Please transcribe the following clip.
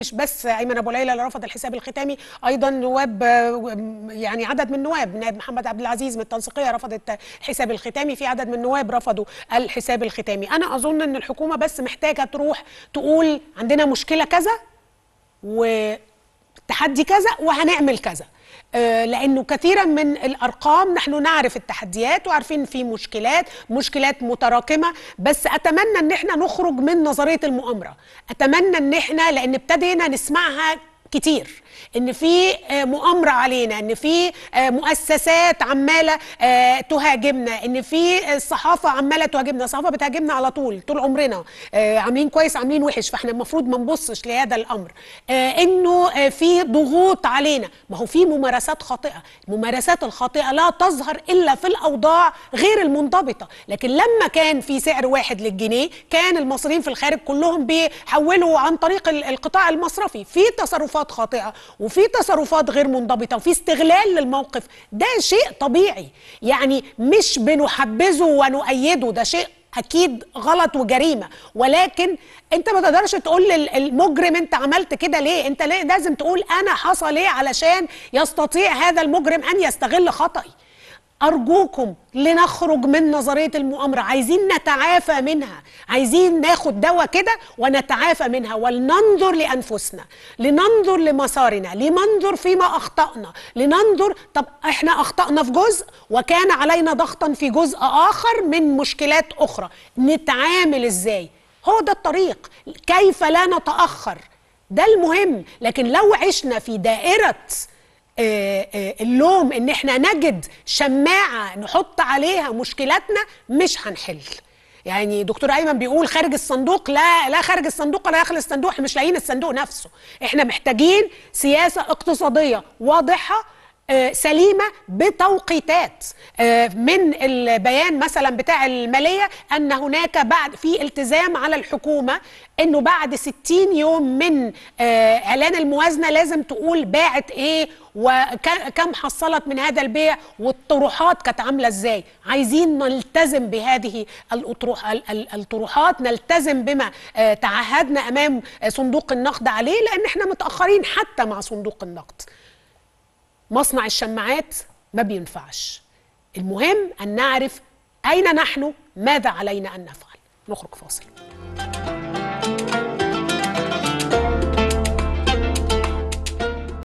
مش بس ايمن ابو ليلى اللي رفض الحساب الختامي ايضا نواب يعني عدد من النواب نائب محمد عبد العزيز من التنسيقيه رفضت الحساب الختامي في عدد من النواب رفضوا الحساب الختامي انا اظن ان الحكومه بس محتاجه تروح تقول عندنا مشكله كذا و تحدي كذا وهنعمل كذا آه، لانه كثيرا من الارقام نحن نعرف التحديات وعارفين في مشكلات مشكلات متراكمه بس اتمنى ان احنا نخرج من نظريه المؤامره اتمنى ان احنا لان ابتدينا نسمعها كتير ان في آه، مؤامره علينا ان في آه، مؤسسات عماله آه، تهاجمنا ان في الصحافه عماله تهاجمنا الصحافه بتهاجمنا على طول طول عمرنا عاملين كويس عاملين وحش فاحنا المفروض ما نبصش لهذا الامر انه في ضغوط علينا ما هو في ممارسات خاطئه الممارسات الخاطئه لا تظهر الا في الاوضاع غير المنضبطه لكن لما كان في سعر واحد للجنيه كان المصريين في الخارج كلهم بيحولوا عن طريق القطاع المصرفي في تصرفات تصرفات خاطئه وفي تصرفات غير منضبطه وفي استغلال للموقف ده شيء طبيعي يعني مش بنحبذه ونؤيده ده شيء اكيد غلط وجريمه ولكن انت ما تقدرش تقول للمجرم انت عملت كده ليه انت ليه لازم تقول انا حصل ايه علشان يستطيع هذا المجرم ان يستغل خطئي أرجوكم لنخرج من نظرية المؤامرة عايزين نتعافى منها عايزين ناخد دواء كده ونتعافى منها ولننظر لأنفسنا لننظر لمسارنا لننظر فيما أخطأنا لننظر طب إحنا أخطأنا في جزء وكان علينا ضغطا في جزء آخر من مشكلات أخرى نتعامل إزاي هو ده الطريق كيف لا نتأخر ده المهم لكن لو عشنا في دائرة آه، آه، اللوم ان احنا نجد شماعه نحط عليها مشكلاتنا مش هنحل يعني دكتور ايمن بيقول خارج الصندوق لا لا خارج الصندوق ولا داخل الصندوق احنا مش لاقيين الصندوق نفسه احنا محتاجين سياسه اقتصاديه واضحه آه، سليمه بتوقيتات آه، من البيان مثلا بتاع الماليه ان هناك بعد في التزام على الحكومه انه بعد 60 يوم من آه، اعلان الموازنه لازم تقول باعت ايه وكم حصلت من هذا البيع والطروحات كانت عامله ازاي عايزين نلتزم بهذه الطروحات نلتزم بما تعهدنا امام صندوق النقد عليه لان احنا متاخرين حتى مع صندوق النقد مصنع الشماعات ما بينفعش المهم أن نعرف أين نحن ماذا علينا أن نفعل نخرج فاصل